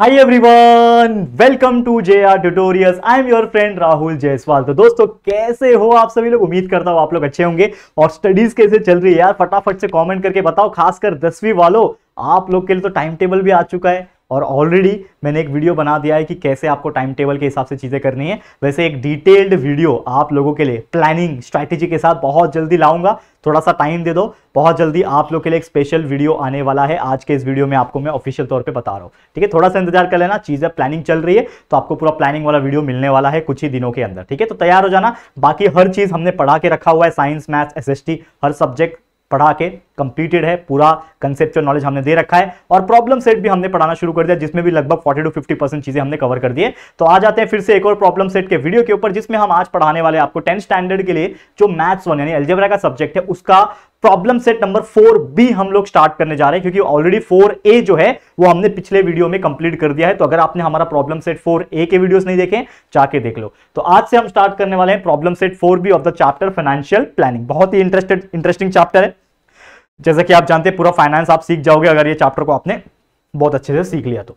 hi everyone welcome to J R tutorial I am your friend Rahul Jaiswal तो दोस्तों कैसे हो आप सभी लोग उम्मीद करता हूँ आप लोग अच्छे होंगे और स्टडीज कैसे चल रही है यार फटाफट से कमेंट करके बताओ खासकर दसवीं वालों आप लोग के लिए तो टाइम टेबल भी आ चुका है और ऑलरेडी मैंने एक वीडियो बना दिया है कि कैसे आपको टाइम टेबल के हिसाब से चीज़ें करनी है वैसे एक डिटेल्ड वीडियो आप लोगों के लिए प्लानिंग स्ट्रैटेजी के साथ बहुत जल्दी लाऊंगा थोड़ा सा टाइम दे दो बहुत जल्दी आप लोग के लिए एक स्पेशल वीडियो आने वाला है आज के इस वीडियो में आपको मैं ऑफिशियल तौर पे बता रहा हूँ ठीक है थोड़ा सा इंतजार कर लेना चीज़ें प्लानिंग चल रही है तो आपको पूरा प्लानिंग वाला वीडियो मिलने वाला है कुछ ही दिनों के अंदर ठीक है तो तैयार हो जाना बाकी हर चीज़ हमने पढ़ा के रखा हुआ है साइंस मैथ्स एस हर सब्जेक्ट पढ़ा के कंप्लीटेड है पूरा कंसेप्चुअल नॉलेज हमने दे रखा है और प्रॉब्लम सेट भी हमने पढ़ाना शुरू कर दिया जिसमें भी लगभग 40 टू 50 परसेंट चीजें हमने कवर कर दिए तो आ जाते हैं फिर से एक और प्रॉब्लम सेट के वीडियो के ऊपर जिसमें हम आज पढ़ाने वाले आपको टेंथ स्टैंडर्ड के लिए जो मैथ्स वन यानी एल्जेबरा का सब्जेक्ट है उसका problem set number four B हम लोग स्टार्ट करने जा रहे हैं क्योंकि ऑलरेडी फोर ए जो है वो हमने पिछले वीडियो में कंप्लीट कर दिया है तो अगर आपने हमारा प्रॉब्लम सेट फोर ए के वीडियोस नहीं देखे जाके देख लो तो आज से हम स्टार्ट करने वाले हैं problem set four B of the chapter financial planning बहुत ही इंटरेस्टेड इंटरेस्टिंग चैप्टर है जैसा कि आप जानते हैं पूरा फाइनेंस आप सीख जाओगे अगर ये चैप्टर को आपने बहुत अच्छे से सीख लिया तो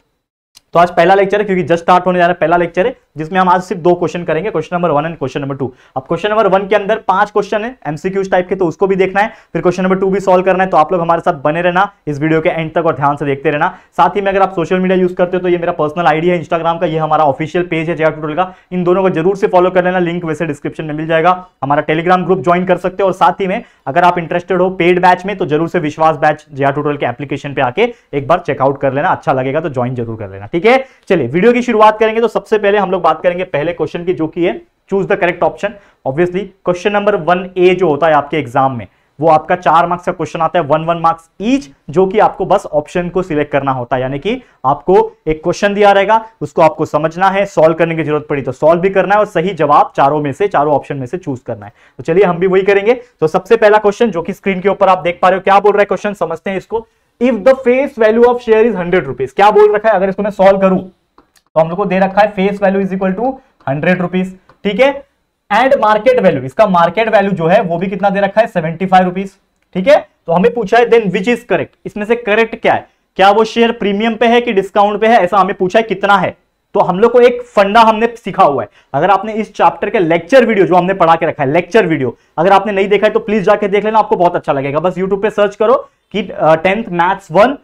तो आज पहला लेक्चर है क्योंकि जस्ट स्टार्ट होने जा रहा है पहला लेक्चर है जिसमें हम आज सिर्फ दो क्वेश्चन करेंगे question number one and question number two अब क्वेश्चन नंबर वन के अंदर पांच क्वेश्चन है एमसीक्यूज टाइप के तो उसको भी देखना है फिर क्वेश्चन नंबर टू भी सॉल्व करना है तो आप लोग हमारे साथ बने रहना इस वीडियो के एंड तक और ध्यान से देखते रहना साथ ही में अगर आप सोशल मीडिया यूज करते हो तो ये मेरा पर्सनल आइडिया है इंस्टाग्राम का ये हमारा ऑफिशियल पेज है जया टूटल का इन दोनों को जरूर से फॉलो कर लेना लिंक वैसे डिस्क्रिप्शन में मिल जाएगा हमारा टेलीग्राम ग्रुप ज्वाइन कर सकते हो और साथ ही में अगर आप इंटरेस्टेड हो पेड बैच में तो जरूर से विश्वास बैच जया टूटल के एप्लीकेशन पर आके एक बार चेकआउट कर लेना अच्छा लगेगा तो ज्वाइन जरूर कर लेना ठीक है चलिए वीडियो की शुरुआत करेंगे तो सबसे पहले हम लोग लोग बात करेंगे पहले क्वेश्चन की जो कि है choose the correct option obviously question number one A जो होता है आपके एग्जाम में वो आपका चार मार्क्स का क्वेश्चन आता है वन वन मार्क्स ईच जो कि आपको बस ऑप्शन को सिलेक्ट करना होता है यानी कि आपको एक क्वेश्चन दिया रहेगा उसको आपको समझना है सॉल्व करने की जरूरत पड़ी तो सॉल्व भी करना है और सही जवाब चारों में से चारों ऑप्शन में से चूज करना है तो चलिए हम भी वही करेंगे तो सबसे पहला क्वेश्चन जो कि स्क्रीन के ऊपर आप देख पा रहे हो क्या बोल रहा है क्वेश्चन समझते हैं इसको if the face value of share is hundred क्या बोल रखा है अगर इसको मैं सोल्व करूं तो हम लोग को दे रखा है face value is equal to hundred rupees ठीक है एंड मार्केट वैल्यू इसका मार्केट वैल्यू जो है वो भी कितना दे रखा है सेवेंटी फाइव रुपीज ठीक है तो हमें पूछा है देन विच इज करेक्ट इसमें से करेक्ट क्या है क्या वो शेयर प्रीमियम पे है कि डिस्काउंट पे है ऐसा हमें पूछा है कितना है तो हम लोग को एक फंडा हमने सीखा हुआ है अगर आपने इस चैप्टर के लेक्चर वीडियो जो हमने पढ़ा के रखा है लेक्चर वीडियो अगर आपने नहीं देखा है तो प्लीज जाके देख लेना आपको बहुत अच्छा लगेगा बस यूट्यूब पे सर्च करो कि tenth maths one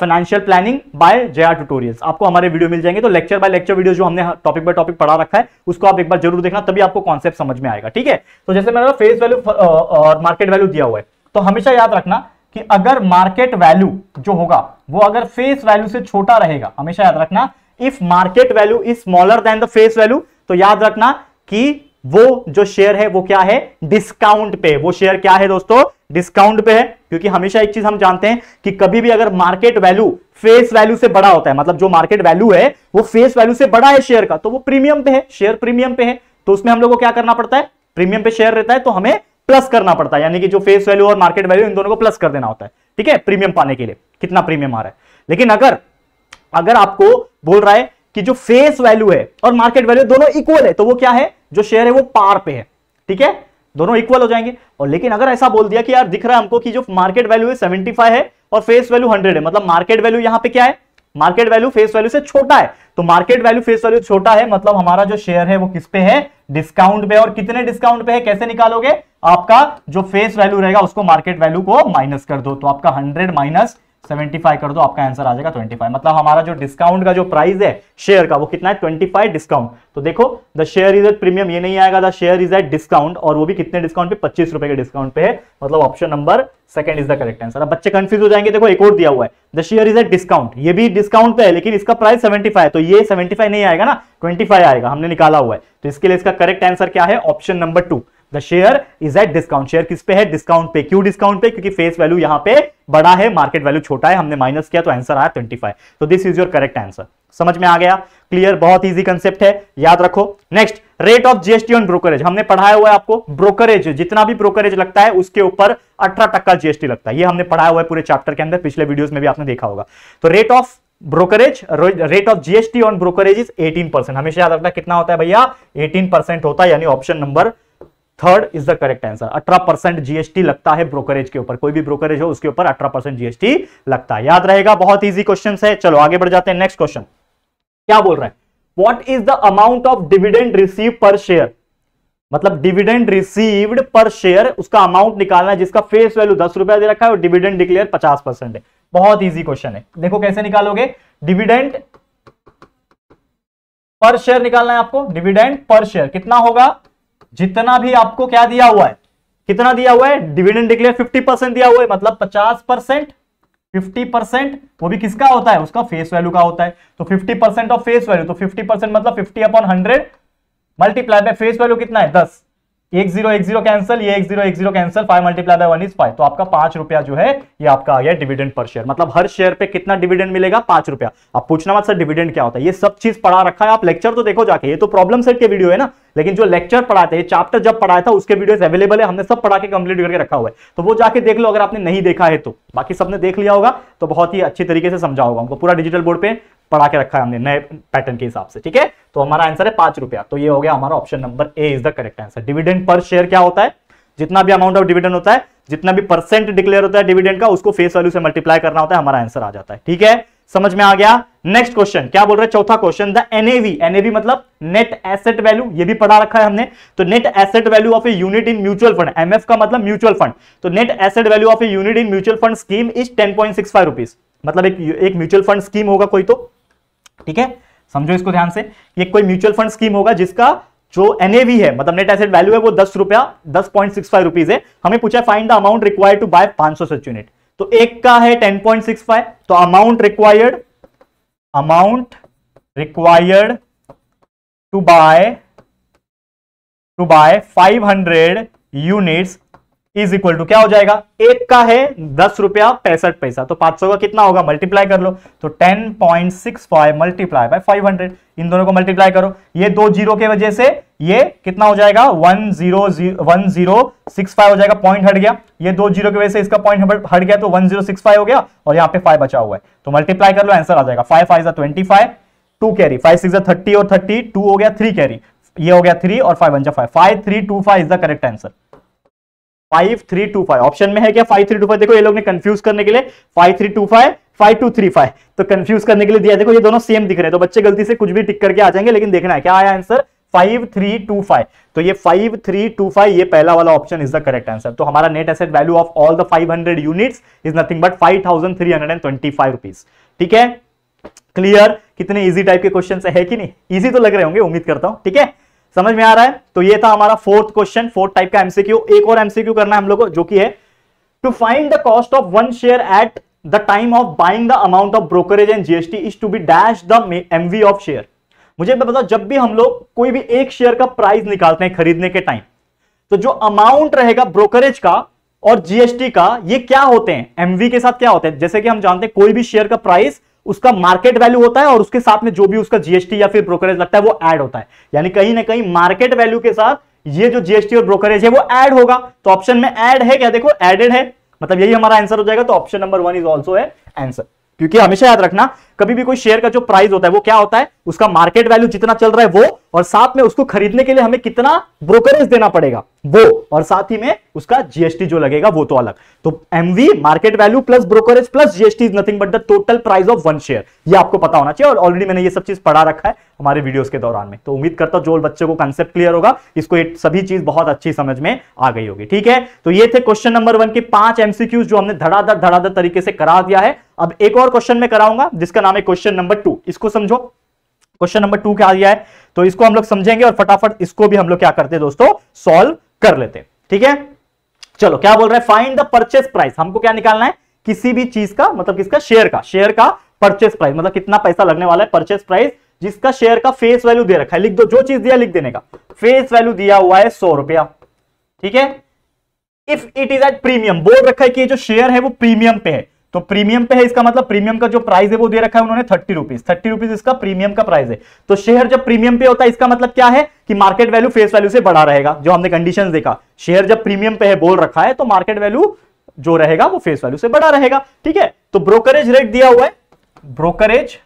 financial planning by Jaya tutorials आपको हमारे वीडियो मिल जाएंगे तो लेक्चर बाय लेक्चर वीडियो जो हमने टॉपिक बाय टॉपिक पढ़ा रखा है उसको आप एक बार जरूर देखना तभी आपको कॉन्सेप्ट समझ में आएगा ठीक है तो जैसे मैंने फेस वैल्यू और मार्केट वैल्यू दिया हुआ है तो हमेशा याद रखना कि अगर मार्केट वैल्यू जो होगा वो अगर फेस वैल्यू से छोटा रहेगा हमेशा याद रखना if market value is smaller than the face value तो याद रखना कि वो जो शेयर है वो क्या है डिस्काउंट पे वो शेयर क्या है दोस्तों डिस्काउंट पे है क्योंकि हमेशा एक चीज हम जानते हैं कि कभी भी अगर मार्केट वैल्यू फेस वैल्यू से बड़ा होता है मतलब जो मार्केट वैल्यू है वो फेस वैल्यू से बड़ा है शेयर का तो वो प्रीमियम पे है शेयर प्रीमियम पे है तो उसमें हम लोग को क्या करना पड़ता है प्रीमियम पे शेयर रहता है तो हमें प्लस करना पड़ता है यानी कि जो फेस वैल्यू और मार्केट वैल्यू इन दोनों को प्लस कर देना होता है ठीक है प्रीमियम पाने के लिए कितना प्रीमियम आ रहा है लेकिन अगर अगर आपको बोल रहा है कि जो फेस वैल्यू है और मार्केट वैल्यू दोनों इक्वल है तो वो क्या है जो शेयर है वो पार पे है ठीक है दोनों इक्वल हो जाएंगे और लेकिन अगर ऐसा बोल दिया कि यार दिख रहा है हमको कि जो मार्केट वैल्यू है 75 है और फेस वैल्यू हंड्रेड है मतलब मार्केट वैल्यू यहां पर क्या है मार्केट वैल्यू फेस वैल्यू से छोटा है तो मार्केट वैल्यू फेस वैल्यू छोटा है मतलब हमारा जो शेयर है वो किस पे है डिस्काउंट पे और कितने डिस्काउंट पे है कैसे निकालोगे आपका जो फेस वैल्यू रहेगा उसको मार्केट वैल्यू को माइनस कर दो तो आपका हंड्रेड माइनस 75 कर दो आपका आंसर आ जाएगा 25 मतलब हमारा जो डिस्काउंट का जो प्राइस है शेयर का वो कितना है 25 डिस्काउंट तो देखो the share is at premium ये नहीं आएगा the share is at discount और वो भी कितने डिस्काउंट पे पच्चीस रुपए के डिस्काउंट पे है मतलब option number second is the correct answer अब बच्चे कंफ्यूज हो जाएंगे देखो एक और दिया हुआ है the share is at discount ये भी डिस्काउंट पे है लेकिन इसका प्राइस सेवेंटी है तो ये सेवेंटी नहीं आएगा ना ट्वेंटी आएगा हमने निकाला हुआ है तो इसके लिए इसका करेक्ट आंसर क्या है option number two the share is at discount share किस पे है डिस्काउंट पे क्यों डिस्काउंट पे क्योंकि फेस वैल्यू यहां पे बड़ा है मार्केट वैल्यू छोटा है हमने माइनस किया तो आंसर आया 25 तो this is your correct answer समझ में आ गया क्लियर बहुत इजी कंसेप्ट है याद रखो next rate of GST on brokerage हमने पढ़ाया हुआ है आपको ब्रोकरेज जितना भी ब्रोकरेज लगता है उसके ऊपर अठारह टक्का जीएसटी लगता है ये हमने पढ़ाया हुआ है पूरे चैप्टर के अंदर पिछले वीडियोस में भी आपने देखा होगा तो rate of brokerage rate of GST on brokerage is eighteen percent हमेशा याद रखना कितना होता है भैया एटीन परसेंट होता है यानी option number third is the correct answer अठारह परसेंट जीएसटी लगता है ब्रोकरेज के ऊपर कोई भी ब्रोकरेज हो उसके ऊपर अठारह परसेंट जीएसटी लगता है याद रहेगा बहुत इजी क्वेश्चन है चलो आगे बढ़ जाते हैं नेक्स्ट क्वेश्चन क्या बोल रहा है what is the amount of dividend receive per share मतलब डिविडेंड रिसीव्ड पर शेयर उसका अमाउंट निकालना है जिसका फेस वैल्यू दस रुपया दे रखा है और डिविडेंड डिक्लेयर पचास परसेंट है बहुत इजी क्वेश्चन है देखो कैसे निकालोगे डिविडेंड पर शेयर निकालना है आपको डिविडेंड पर शेयर कितना होगा जितना भी आपको क्या दिया हुआ है कितना दिया हुआ है डिविडेंड डिक्लेयर 50 परसेंट दिया हुआ है मतलब 50 परसेंट फिफ्टी परसेंट वो भी किसका होता है उसका फेस वैल्यू का होता है तो 50 परसेंट ऑफ फेस वैल्यू तो 50 परसेंट मतलब 50 upon 100 multiply by face value कितना है दस एक जीरो एक जीरो कैंसिल ये एक जीरो एक zero cancel five multiply by one is five तो आपका पांच रुपया जो है ये आपका आ गया डिविडेंड पर शेयर मतलब हर शेयर पे कितना डिविडेंड मिलेगा पांच रुपया आप पूछना मत सर डिविडेंड क्या होता है ये सब चीज पढ़ा रखा है आप लेक्चर तो देखो जाके ये तो प्रॉब्लम सेट के वीडियो है ना लेकिन जो लेक्चर पढ़ाते हैं चैप्टर जब पढ़ाया था उसके वीडियो अवेलेबल है हमने सब पढ़ा के कंप्लीट करके रखा हुआ है तो वो जाके देख लो अगर आपने नहीं देखा है तो बाकी सबने देख लिया होगा तो बहुत ही अच्छी तरीके से समझा होगा उनको पूरा डिजिटल बोर्ड पे पढ़ा के रखा है हमने नए पैटर्न के हिसाब से ठीक है तो हमारा आंसर है पांच रुपया तो ये हो गया हमारा option number A is the correct answer dividend per share क्या होता है जितना भी अमाउंट ऑफ डिविडेंड होता है जितना भी परसेंट डिक्लेयर होता है डिविडेंड का उसको फेस वैल्यू से मल्टीप्लाई करना होता है हमारा आंसर आ जाता है ठीक है समझ में आ गया नेक्स्ट क्वेश्चन क्या बोल रहे हैं चौथा क्वेश्चन द एनएवी एनएवी मतलब नेट एसेट वैल्यू ये भी पढ़ा रखा है हमने तो net asset value of a unit in mutual fund MF का मतलब म्यूचुअल फंड तो net asset value of a unit in mutual fund scheme is ten point six five rupees मतलब एक एक म्यूचुअल फंड स्कीम होगा कोई तो ठीक है समझो इसको ध्यान से ये कोई म्यूचुअल फंड स्कीम होगा जिसका जो एनएवी है मतलब नेट एसेट वैल्यू है वो दस रुपया दस पॉइंट सिक्स फाइव रुपीज है हमें पूछा find the amount required to buy पांच सौ सच यूनिट तो एक का है टेन पॉइंट सिक्स फाइव तो amount required amount required to buy to buy five hundred units is equal to क्या हो जाएगा एक का है दस रुपया पैंसठ पैसा तो पांच सौ का कितना होगा मल्टीप्लाई कर लो तो ten point six five multiply by five hundred इन दोनों को मल्टीप्लाई करो ये दो जीरो के वजह से ये कितना हो जाएगा one zero one zero six five हो जाएगा पॉइंट हट गया ये दो जीरो की वजह से इसका पॉइंट हट गया तो वन जीरो सिक्स फाइव हो गया और यहाँ पे फाइव बचा हुआ है तो मल्टीप्लाई कर लो आंसर आ जाएगा five five twenty five two carry five six thirty और थर्टी टू हो गया थ्री कैरी ये हो गया थ्री और फाइव वन जो five five three two five is the correct answer five three two five option में है क्या फाइव थ्री टू फाइव देखो ये लोग ने कंफ्यूज करने के लिए five three two five five two three five तो कंफ्यूज करने के लिए दिया देखो ये दोनों सेम दिख रहे हैं तो बच्चे गलती से कुछ भी टिक करके आ जाएंगे लेकिन देखना है क्या आया answer five three two five तो ये फाइव थ्री टू फाइव ये पहला वाला option is the correct answer तो हमारा net asset value of all the five hundred unit is nothing but five thousand three hundred and twenty five rupees ठीक है clear कितने इजी टाइप के question है कि नहीं इजी तो लग रहे होंगे उम्मीद करता हूं ठीक है समझ में आ रहा है तो ये था हमारा फोर्थ क्वेश्चन फोर्थ टाइप का एमसीक्यू एक और एमसीक्यू करना है हम लोग को जो कि है to find the cost of one share at the time of buying the amount of brokerage and GST is to be dash the MV of share मुझे बताओ जब भी हम लोग कोई भी एक शेयर का प्राइस निकालते हैं खरीदने के टाइम तो जो अमाउंट रहेगा ब्रोकरेज का और जीएसटी का ये क्या होते हैं एमवी के साथ क्या होते हैं जैसे कि हम जानते हैं कोई भी शेयर का प्राइस उसका मार्केट वैल्यू होता है और उसके साथ में जो भी उसका जीएसटी या फिर ब्रोकरेज लगता है वो ऐड होता है यानी कहीं ना कहीं मार्केट वैल्यू के साथ ये जो जीएसटी और ब्रोकरेज है वो ऐड होगा तो ऑप्शन में ऐड है क्या देखो एडेड है मतलब यही हमारा आंसर हो जाएगा तो option number one is also है आंसर क्योंकि हमेशा याद रखना कभी भी कोई शेयर का जो प्राइस होता है वो क्या होता है उसका मार्केट वैल्यू जितना चल रहा है वो और साथ में उसको खरीदने के लिए हमें कितना ब्रोकरेज देना पड़ेगा वो और साथ ही में उसका जीएसटी जो लगेगा वो तो अलग तो MV market value plus brokerage plus GST is nothing but the total price of one share ये आपको पता होना चाहिए और ऑलरेडी मैंने ये सब चीज पढ़ा रखा है हमारे वीडियो के दौरान में तो उम्मीद करता हूं जो बच्चे को कंसेप्ट क्लियर होगा इसको सभी चीज बहुत अच्छी समझ में आ गई होगी ठीक है तो ये थे क्वेश्चन नंबर वन के पांच एमसीक्यूज जो हमने धड़ाधड़ धड़ाधड़ तरीके से करा दिया है अब एक और क्वेश्चन में कराऊंगा जिसका नाम है क्वेश्चन नंबर टू इसको समझो क्वेश्चन नंबर टू क्या दिया है तो इसको हम लोग समझेंगे और फटाफट इसको भी हम लोग क्या करते हैं दोस्तों सॉल्व कर लेते हैं ठीक है चलो क्या बोल रहे हैं फाइंड द परचेस प्राइस हमको क्या निकालना है किसी भी चीज का मतलब किसका शेयर का शेयर का परचेस प्राइस मतलब कितना पैसा लगने वाला है परचेस प्राइस जिसका शेयर का फेस वैल्यू दे रखा है लिख दो जो चीज दिया लिख देने का फेस वैल्यू दिया हुआ है सौ रुपया ठीक है if it is at premium बोल रखा है कि जो शेयर है वो प्रीमियम पे है तो प्रीमियम पे है इसका मतलब प्रीमियम का जो प्राइस है वो दे रखा है उन्होंने थर्टी रुपीज थर्टी रुपीज इसका प्रीमियम का प्राइस है तो शेयर जब प्रीमियम पे होता है इसका मतलब क्या है कि मार्केट वैल्यू फेस वैल्यू से बड़ा रहेगा जो हमने कंडीशन देखा शेयर जब प्रीमियम पे है बोल रखा है तो मार्केट वैल्यू जो रहेगा वो फेस वैल्यू से बड़ा रहेगा ठीक है तो ब्रोकरेज रेट दिया हुआ है brokerage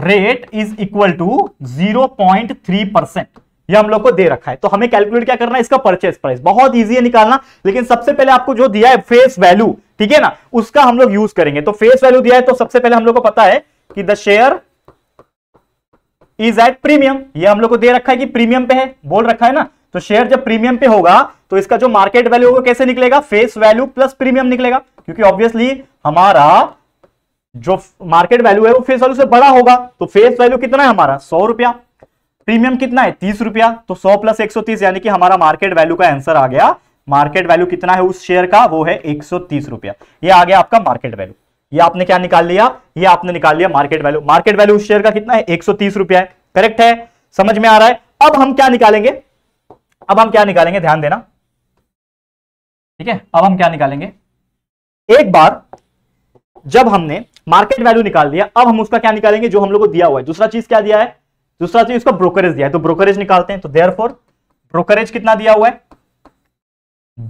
rate is equal to zero point three percent ये हम लोग को दे रखा है तो हमें कैलकुलेट क्या करना है इसका परचेस प्राइस बहुत ईजी है निकालना लेकिन सबसे पहले आपको जो दिया है फेस वैल्यू ठीक है ना उसका हम लोग यूज करेंगे तो फेस वैल्यू दिया है तो सबसे पहले हम लोग को पता है कि the share is at premium ये हम लोग को दे रखा है कि प्रीमियम पे है बोल रखा है ना तो शेयर जब प्रीमियम पे होगा तो इसका जो मार्केट वैल्यू होगा कैसे निकलेगा फेस वैल्यू प्लस प्रीमियम निकलेगा क्योंकि ऑब्वियसली हमारा जो मार्केट वैल्यू है वो फेस वैल्यू से बड़ा होगा तो फेस वैल्यू कितना है हमारा सौ रुपया प्रीमियम कितना है तीस रुपया तो सौ प्लस एक सौ तीस यानी कि हमारा मार्केट वैल्यू का आंसर आ गया मार्केट वैल्यू कितना है उस शेयर का वो है एक सौ तीस रुपया यह आ गया आपका मार्केट वैल्यू ये आपने क्या निकाल लिया ये आपने निकाल लिया मार्केट वैल्यू मार्केट वैल्यू उस शेयर का कितना है एक सौ तीस रुपया है करेक्ट है समझ में आ रहा है अब हम क्या निकालेंगे अब हम क्या निकालेंगे ध्यान देना ठीक है अब हम क्या निकालेंगे एक बार जब हमने मार्केट वैल्यू निकाल दिया अब हम उसका क्या निकालेंगे जो हम लोग को दिया हुआ है दूसरा चीज क्या दिया है दूसरा चीज इसको ब्रोकरेज दिया है तो ब्रोकरेज निकालते हैं तो देयर ब्रोकरेज कितना दिया हुआ है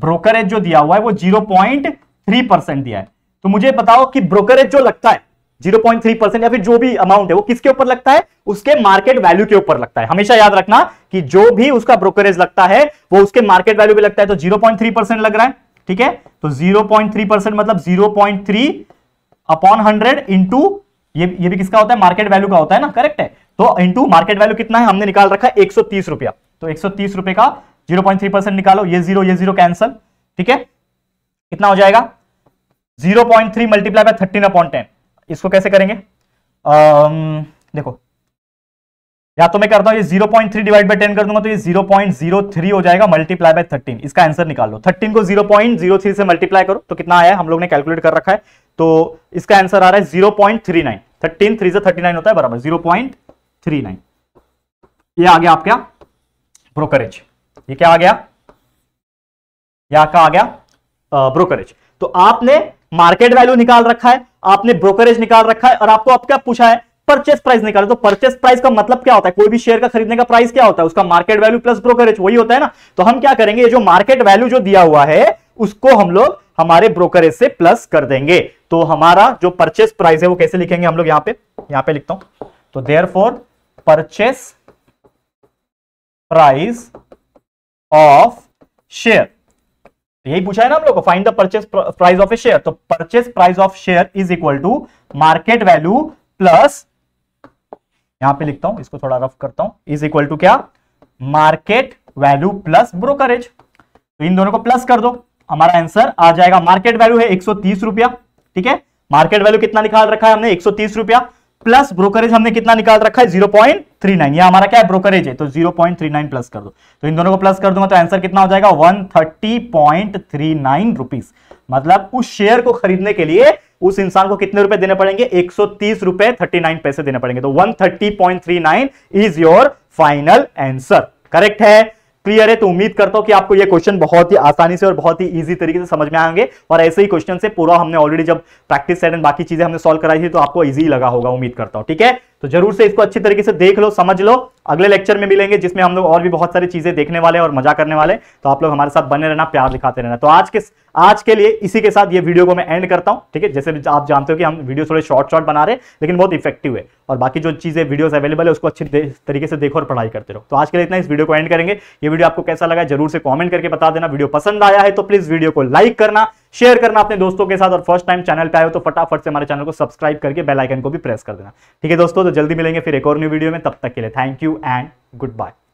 ब्रोकरेज जो दिया हुआ है वो जीरो पॉइंट थ्री परसेंट दिया है तो मुझे बताओ कि ब्रोकरेज जो लगता है जीरो पॉइंट थ्री परसेंट या फिर जो भी अमाउंट है वो किसके ऊपर लगता है उसके मार्केट वैल्यू के ऊपर लगता है हमेशा याद रखना कि जो भी उसका ब्रोकरेज लगता है वो उसके मार्केट वैल्यू पे लगता है तो जीरो पॉइंट थ्री परसेंट लग रहा है ठीक है तो जीरो पॉइंट थ्री परसेंट मतलब zero point three upon hundred into ये ये भी किसका होता है मार्केट वैल्यू का होता है ना करेक्ट है तो इंटू मार्केट वैल्यू कितना है हमने निकाल रखा है एक रुपया तो एक रुपए का जीरो पॉइंट थ्री परसेंट निकालो ये जीरो ये जीरो कैंसल ठीक है कितना हो जाएगा zero point three multiply by thirteen upon ten इसको कैसे करेंगे आम, देखो या तो मैं करता हूं ये zero point three divide by ten कर दूंगा तो ये जीरो पॉइंट जीरो थ्री हो जाएगा मल्टीप्लाई बाय थर्टीन इसका आंसर निकाल लो थर्टीन को जीरो पॉइंट जीरो थ्री से मल्टीप्लाई करो तो कितना आया हम लोग ने कैलकुलेट कर रखा है तो इसका आंसर आ रहा है zero point three nine thirteen three से थर्टी नाइन होता है बराबर जीरो पॉइंट थ्री नाइन ये आ गया आपका ब्रोकरेज ये क्या आ गया ये आपका आ गया ब्रोकरेज तो आपने मार्केट वैल्यू निकाल रखा है आपने ब्रोकरेज निकाल रखा है और आपको अब क्या पूछा है परचेस प्राइस निकाल तो परचेस प्राइस का मतलब क्या होता है कोई भी शेयर का खरीदने का प्राइस क्या होता है उसका मार्केट वैल्यू प्लस ब्रोकरेज वही होता है ना तो हम क्या करेंगे ये जो मार्केट वैल्यू जो दिया हुआ है उसको हम लोग हमारे ब्रोकरेज से प्लस कर देंगे तो हमारा जो परचेस प्राइस है वो कैसे लिखेंगे हम लोग यहां पे यहां पे लिखता हूं तो their purchase price of share यही पूछा है ना हम लोग को find the purchase price of a share तो purchase price of share is equal to market value plus यहां पे लिखता हूं इसको थोड़ा रफ करता हूं इज इक्वल टू क्या मार्केट वैल्यू प्लस ब्रोकरेज तो इन दोनों को प्लस कर दो हमारा आंसर आ जाएगा मार्केट वैल्यू है एक रुपया ठीक है मार्केट वैल्यू कितना निकाल रखा है हमने एक रुपया प्लस ब्रोकरेज हमने कितना निकाल रखा है जीरो पॉइंट थ्री नाइन यह हमारा क्या है ब्रोकरेज है तो zero point three nine plus कर दो तो इन दोनों को प्लस कर दूंगा तो आंसर कितना हो जाएगा one thirty point three nine rupees मतलब उस शेयर को खरीदने के लिए उस इंसान को कितने रुपए देने पड़ेंगे एक सौ तीस रुपए थर्टी नाइन पैसे देने पड़ेंगे तो one thirty point three nine is your final answer correct है क्लियर है तो उम्मीद करता हूं कि आपको ये क्वेश्चन बहुत ही आसानी से और बहुत ही ईजी तरीके से समझ में आएंगे और ऐसे ही क्वेश्चन से पूरा हमने ऑलरेडी जब प्रैक्टिस सेट एंड बाकी चीजें हमने सॉल्व कराई थी तो आपको इजी लगा होगा उम्मीद करता हूं ठीक है तो जरूर से इसको अच्छी तरीके से देख लो समझ लो अगले लेक्चर में मिलेंगे जिसमें हम लोग और भी बहुत सारी चीजें देखने वाले और मजा करने वाले तो आप लोग हमारे साथ बने रहना प्यार दिखाते रहना तो आज के आज के लिए इसी के साथ ये वीडियो को मैं एंड करता हूं ठीक है जैसे आप जानते हो कि हम वीडियो थोड़े शॉर्ट शॉर्ट बना रहे लेकिन बहुत इफेक्टिव है और बाकी जो चीजें वीडियो अवेलेबल है उसको अच्छे तरीके से देखो और पढ़ाई करते रहो तो आज के लिए इतना इस वीडियो को एंड करेंगे ये वीडियो आपको कैसा लगा जरूर से कॉमेंट करके बता देना वीडियो पसंद आया है तो प्लीज वीडियो को लाइक करना शेयर करना अपने दोस्तों के साथ और फर्स्ट टाइम चैनल पे आए हो तो फटाफट से हमारे चैनल को सब्सक्राइब करके बेल आइकन को भी प्रेस कर देना ठीक है दोस्तों तो जल्दी मिलेंगे फिर एक और न्यू वीडियो में तब तक के लिए thank you and good bye